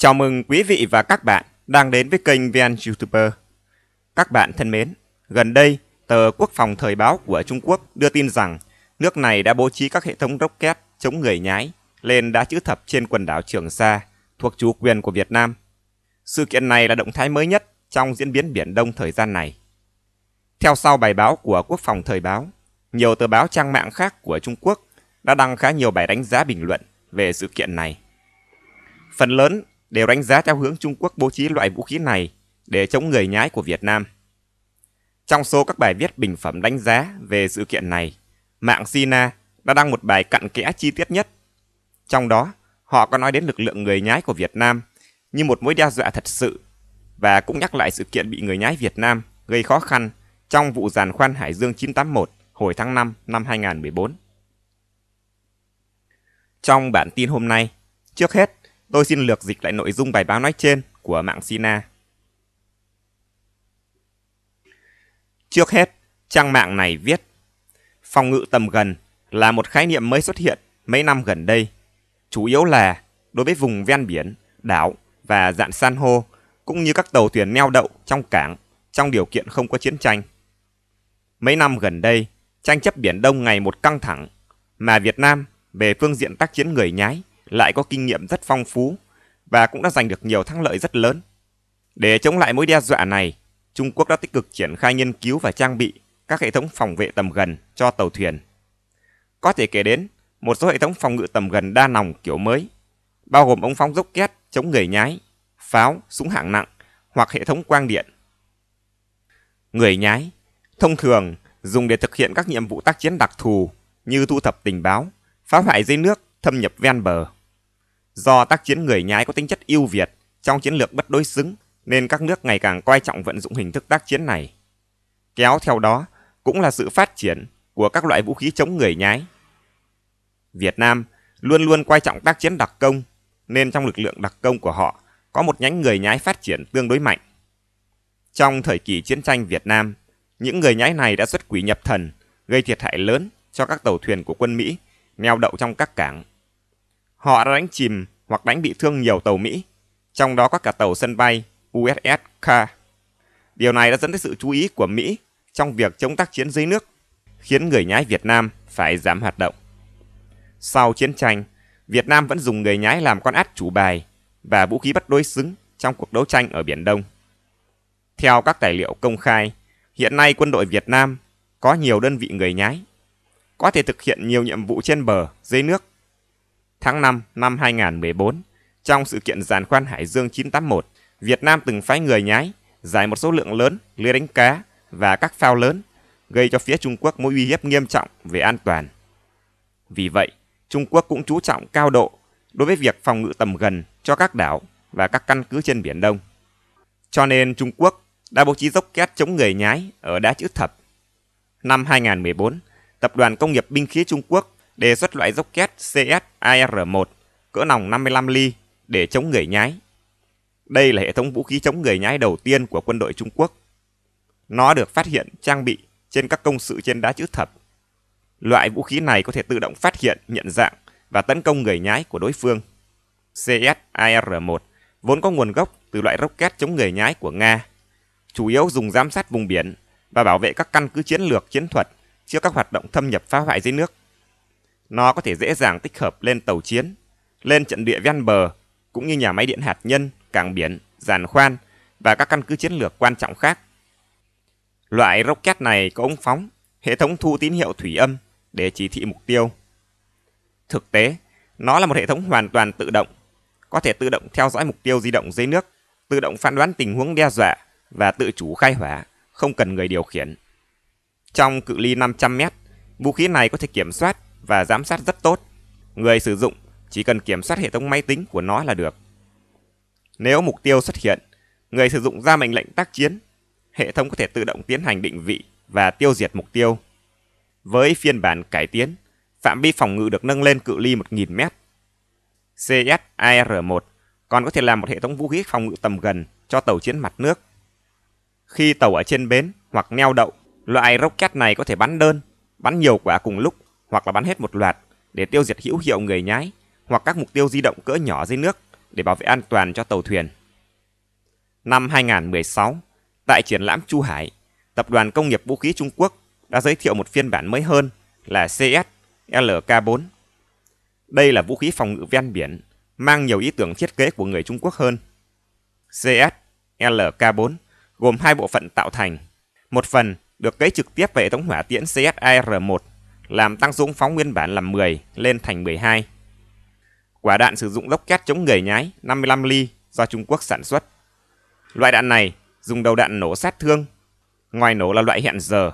Chào mừng quý vị và các bạn đang đến với kênh VN YouTuber. Các bạn thân mến, gần đây, tờ Quốc phòng Thời báo của Trung Quốc đưa tin rằng nước này đã bố trí các hệ thống rocket chống người nhái lên đã chữ thập trên quần đảo Trường Sa thuộc chủ quyền của Việt Nam. Sự kiện này là động thái mới nhất trong diễn biến Biển Đông thời gian này. Theo sau bài báo của Quốc phòng Thời báo, nhiều tờ báo trang mạng khác của Trung Quốc đã đăng khá nhiều bài đánh giá bình luận về sự kiện này. Phần lớn đều đánh giá theo hướng Trung Quốc bố trí loại vũ khí này để chống người nhái của Việt Nam. Trong số các bài viết bình phẩm đánh giá về sự kiện này, mạng Sina đã đăng một bài cặn kẽ chi tiết nhất. Trong đó, họ có nói đến lực lượng người nhái của Việt Nam như một mối đe dọa thật sự và cũng nhắc lại sự kiện bị người nhái Việt Nam gây khó khăn trong vụ giàn khoan Hải Dương 981 hồi tháng 5 năm 2014. Trong bản tin hôm nay, trước hết Tôi xin lược dịch lại nội dung bài báo nói trên của mạng Sina. Trước hết, trang mạng này viết Phòng ngự tầm gần là một khái niệm mới xuất hiện mấy năm gần đây, chủ yếu là đối với vùng ven biển, đảo và dạng san hô, cũng như các tàu thuyền neo đậu trong cảng trong điều kiện không có chiến tranh. Mấy năm gần đây, tranh chấp Biển Đông ngày một căng thẳng, mà Việt Nam về phương diện tác chiến người nhái lại có kinh nghiệm rất phong phú và cũng đã giành được nhiều thắng lợi rất lớn. Để chống lại mối đe dọa này, Trung Quốc đã tích cực triển khai nghiên cứu và trang bị các hệ thống phòng vệ tầm gần cho tàu thuyền. Có thể kể đến một số hệ thống phòng ngự tầm gần đa nòng kiểu mới, bao gồm ống phóng két chống người nhái, pháo, súng hạng nặng hoặc hệ thống quang điện. Người nhái thông thường dùng để thực hiện các nhiệm vụ tác chiến đặc thù như thu thập tình báo, phá hoại dưới nước, thâm nhập ven bờ. Do tác chiến người nhái có tính chất ưu việt trong chiến lược bất đối xứng nên các nước ngày càng coi trọng vận dụng hình thức tác chiến này. Kéo theo đó cũng là sự phát triển của các loại vũ khí chống người nhái. Việt Nam luôn luôn coi trọng tác chiến đặc công nên trong lực lượng đặc công của họ có một nhánh người nhái phát triển tương đối mạnh. Trong thời kỳ chiến tranh Việt Nam, những người nhái này đã xuất quỷ nhập thần, gây thiệt hại lớn cho các tàu thuyền của quân Mỹ neo đậu trong các cảng Họ đã đánh chìm hoặc đánh bị thương nhiều tàu Mỹ, trong đó có cả tàu sân bay USS K. Điều này đã dẫn tới sự chú ý của Mỹ trong việc chống tác chiến dưới nước, khiến người nhái Việt Nam phải giảm hoạt động. Sau chiến tranh, Việt Nam vẫn dùng người nhái làm con át chủ bài và vũ khí bất đối xứng trong cuộc đấu tranh ở Biển Đông. Theo các tài liệu công khai, hiện nay quân đội Việt Nam có nhiều đơn vị người nhái, có thể thực hiện nhiều nhiệm vụ trên bờ, dưới nước Tháng 5 năm 2014, trong sự kiện giàn khoan Hải Dương 981, Việt Nam từng phái người nhái, giải một số lượng lớn lưới đánh cá và các phao lớn, gây cho phía Trung Quốc mối uy hiếp nghiêm trọng về an toàn. Vì vậy, Trung Quốc cũng chú trọng cao độ đối với việc phòng ngự tầm gần cho các đảo và các căn cứ trên Biển Đông. Cho nên Trung Quốc đã bố trí dốc két chống người nhái ở đá chữ thập. Năm 2014, Tập đoàn Công nghiệp Binh khí Trung Quốc đề xuất loại rocket CSIR-1 cỡ nòng 55 ly để chống người nhái. Đây là hệ thống vũ khí chống người nhái đầu tiên của quân đội Trung Quốc. Nó được phát hiện trang bị trên các công sự trên đá chữ thập. Loại vũ khí này có thể tự động phát hiện, nhận dạng và tấn công người nhái của đối phương. CSIR-1 vốn có nguồn gốc từ loại rocket chống người nhái của Nga, chủ yếu dùng giám sát vùng biển và bảo vệ các căn cứ chiến lược chiến thuật trước các hoạt động thâm nhập phá hoại dưới nước. Nó có thể dễ dàng tích hợp lên tàu chiến, lên trận địa ven bờ, cũng như nhà máy điện hạt nhân, cảng biển, giàn khoan và các căn cứ chiến lược quan trọng khác. Loại rocket này có ống phóng, hệ thống thu tín hiệu thủy âm để chỉ thị mục tiêu. Thực tế, nó là một hệ thống hoàn toàn tự động, có thể tự động theo dõi mục tiêu di động dưới nước, tự động phán đoán tình huống đe dọa và tự chủ khai hỏa, không cần người điều khiển. Trong cự ly 500 mét, vũ khí này có thể kiểm soát và giám sát rất tốt. Người sử dụng chỉ cần kiểm soát hệ thống máy tính của nó là được. Nếu mục tiêu xuất hiện, người sử dụng ra mệnh lệnh tác chiến, hệ thống có thể tự động tiến hành định vị và tiêu diệt mục tiêu. Với phiên bản cải tiến, phạm vi phòng ngự được nâng lên cự ly 1.000m. CSIR-1 còn có thể làm một hệ thống vũ khí phòng ngự tầm gần cho tàu chiến mặt nước. Khi tàu ở trên bến hoặc neo đậu, loại rocket này có thể bắn đơn, bắn nhiều quả cùng lúc hoặc là bắn hết một loạt để tiêu diệt hữu hiệu người nhái hoặc các mục tiêu di động cỡ nhỏ dưới nước để bảo vệ an toàn cho tàu thuyền. Năm 2016, tại triển lãm Chu Hải, Tập đoàn Công nghiệp Vũ khí Trung Quốc đã giới thiệu một phiên bản mới hơn là CS-LK4. Đây là vũ khí phòng ngự ven biển, mang nhiều ý tưởng thiết kế của người Trung Quốc hơn. CS-LK4 gồm hai bộ phận tạo thành. Một phần được cấy trực tiếp về hệ thống hỏa tiễn CSIR-1 làm tăng dũng phóng nguyên bản là 10 lên thành 12. Quả đạn sử dụng két chống người nhái 55 ly do Trung Quốc sản xuất. Loại đạn này dùng đầu đạn nổ sát thương, ngoài nổ là loại hẹn giờ.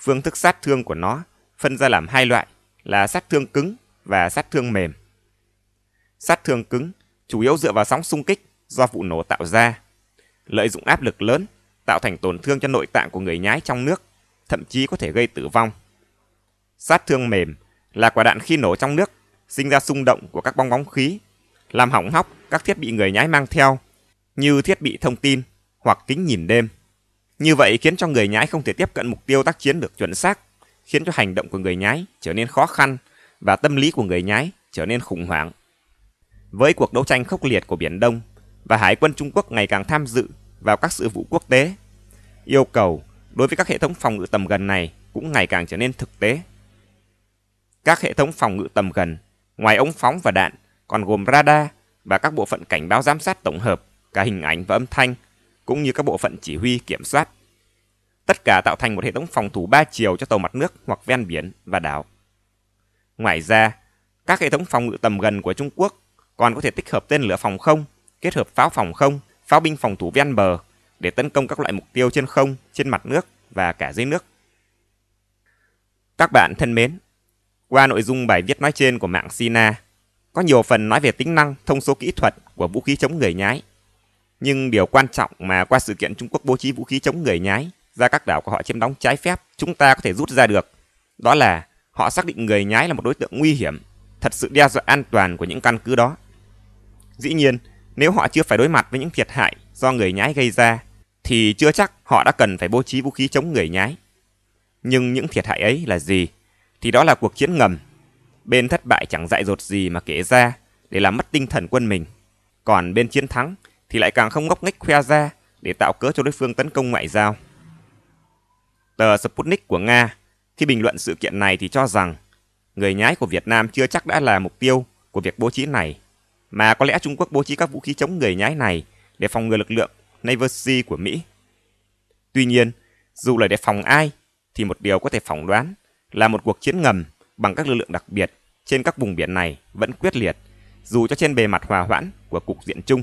Phương thức sát thương của nó phân ra làm hai loại là sát thương cứng và sát thương mềm. Sát thương cứng chủ yếu dựa vào sóng xung kích do vụ nổ tạo ra, lợi dụng áp lực lớn tạo thành tổn thương cho nội tạng của người nhái trong nước, thậm chí có thể gây tử vong sát thương mềm, là quả đạn khi nổ trong nước, sinh ra xung động của các bong bóng khí, làm hỏng hóc các thiết bị người nhái mang theo, như thiết bị thông tin hoặc kính nhìn đêm. Như vậy khiến cho người nhái không thể tiếp cận mục tiêu tác chiến được chuẩn xác, khiến cho hành động của người nhái trở nên khó khăn và tâm lý của người nhái trở nên khủng hoảng. Với cuộc đấu tranh khốc liệt của Biển Đông và Hải quân Trung Quốc ngày càng tham dự vào các sự vụ quốc tế, yêu cầu đối với các hệ thống phòng ngự tầm gần này cũng ngày càng trở nên thực tế. Các hệ thống phòng ngự tầm gần, ngoài ống phóng và đạn, còn gồm radar và các bộ phận cảnh báo giám sát tổng hợp, cả hình ảnh và âm thanh, cũng như các bộ phận chỉ huy kiểm soát. Tất cả tạo thành một hệ thống phòng thủ ba chiều cho tàu mặt nước hoặc ven biển và đảo. Ngoài ra, các hệ thống phòng ngự tầm gần của Trung Quốc còn có thể tích hợp tên lửa phòng không, kết hợp pháo phòng không, pháo binh phòng thủ ven bờ để tấn công các loại mục tiêu trên không, trên mặt nước và cả dưới nước. Các bạn thân mến, qua nội dung bài viết nói trên của mạng Sina, có nhiều phần nói về tính năng, thông số kỹ thuật của vũ khí chống người nhái. Nhưng điều quan trọng mà qua sự kiện Trung Quốc bố trí vũ khí chống người nhái ra các đảo của họ chiếm đóng trái phép, chúng ta có thể rút ra được, đó là họ xác định người nhái là một đối tượng nguy hiểm, thật sự đe dọa an toàn của những căn cứ đó. Dĩ nhiên, nếu họ chưa phải đối mặt với những thiệt hại do người nhái gây ra, thì chưa chắc họ đã cần phải bố trí vũ khí chống người nhái. Nhưng những thiệt hại ấy là gì thì đó là cuộc chiến ngầm. Bên thất bại chẳng dại dột gì mà kể ra để làm mất tinh thần quân mình. Còn bên chiến thắng thì lại càng không ngốc nghếch khoe ra để tạo cớ cho đối phương tấn công ngoại giao. Tờ Sputnik của Nga khi bình luận sự kiện này thì cho rằng người nhái của Việt Nam chưa chắc đã là mục tiêu của việc bố trí này, mà có lẽ Trung Quốc bố trí các vũ khí chống người nhái này để phòng ngừa lực lượng Navy Sea của Mỹ. Tuy nhiên, dù là để phòng ai, thì một điều có thể phỏng đoán là một cuộc chiến ngầm bằng các lực lượng đặc biệt trên các vùng biển này vẫn quyết liệt, dù cho trên bề mặt hòa hoãn của cục diện chung.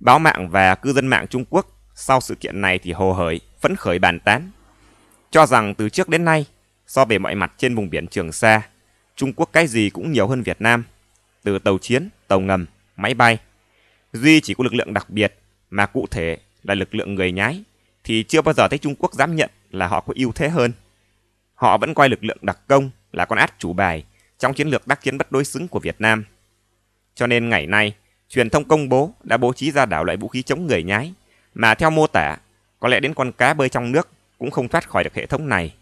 Báo mạng và cư dân mạng Trung Quốc sau sự kiện này thì hồ hởi, phấn khởi bàn tán. Cho rằng từ trước đến nay, so về mọi mặt trên vùng biển Trường Sa, Trung Quốc cái gì cũng nhiều hơn Việt Nam, từ tàu chiến, tàu ngầm, máy bay. Duy chỉ có lực lượng đặc biệt mà cụ thể là lực lượng người nhái thì chưa bao giờ thấy Trung Quốc dám nhận là họ có ưu thế hơn họ vẫn coi lực lượng đặc công là con át chủ bài trong chiến lược đắc chiến bất đối xứng của Việt Nam. Cho nên ngày nay, truyền thông công bố đã bố trí ra đảo loại vũ khí chống người nhái, mà theo mô tả, có lẽ đến con cá bơi trong nước cũng không thoát khỏi được hệ thống này.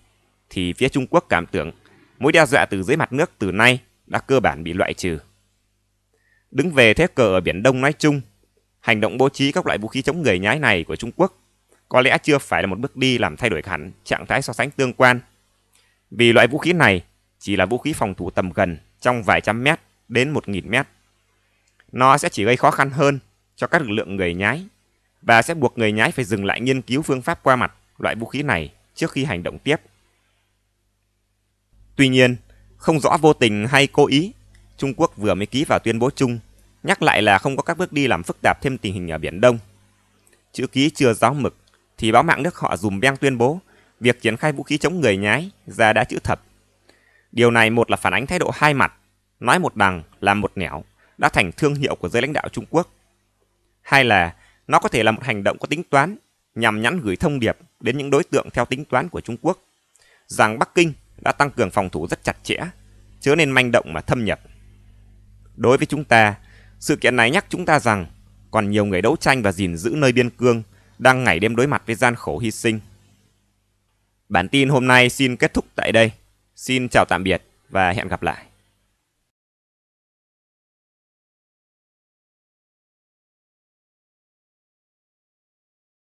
Thì phía Trung Quốc cảm tưởng mối đe dọa từ dưới mặt nước từ nay đã cơ bản bị loại trừ. Đứng về thế cờ ở Biển Đông nói chung, hành động bố trí các loại vũ khí chống người nhái này của Trung Quốc có lẽ chưa phải là một bước đi làm thay đổi hẳn trạng thái so sánh tương quan vì loại vũ khí này chỉ là vũ khí phòng thủ tầm gần trong vài trăm mét đến một nghìn mét. Nó sẽ chỉ gây khó khăn hơn cho các lực lượng người nhái và sẽ buộc người nhái phải dừng lại nghiên cứu phương pháp qua mặt loại vũ khí này trước khi hành động tiếp. Tuy nhiên, không rõ vô tình hay cố ý, Trung Quốc vừa mới ký vào tuyên bố chung, nhắc lại là không có các bước đi làm phức tạp thêm tình hình ở Biển Đông. Chữ ký chưa giáo mực, thì báo mạng nước họ dùm beng tuyên bố việc triển khai vũ khí chống người nhái ra đã chữ thập. Điều này một là phản ánh thái độ hai mặt, nói một đằng làm một nẻo, đã thành thương hiệu của giới lãnh đạo Trung Quốc. Hai là nó có thể là một hành động có tính toán nhằm nhắn gửi thông điệp đến những đối tượng theo tính toán của Trung Quốc rằng Bắc Kinh đã tăng cường phòng thủ rất chặt chẽ, chớ nên manh động mà thâm nhập. Đối với chúng ta, sự kiện này nhắc chúng ta rằng còn nhiều người đấu tranh và gìn giữ nơi biên cương đang ngày đêm đối mặt với gian khổ hy sinh Bản tin hôm nay xin kết thúc tại đây. Xin chào tạm biệt và hẹn gặp lại.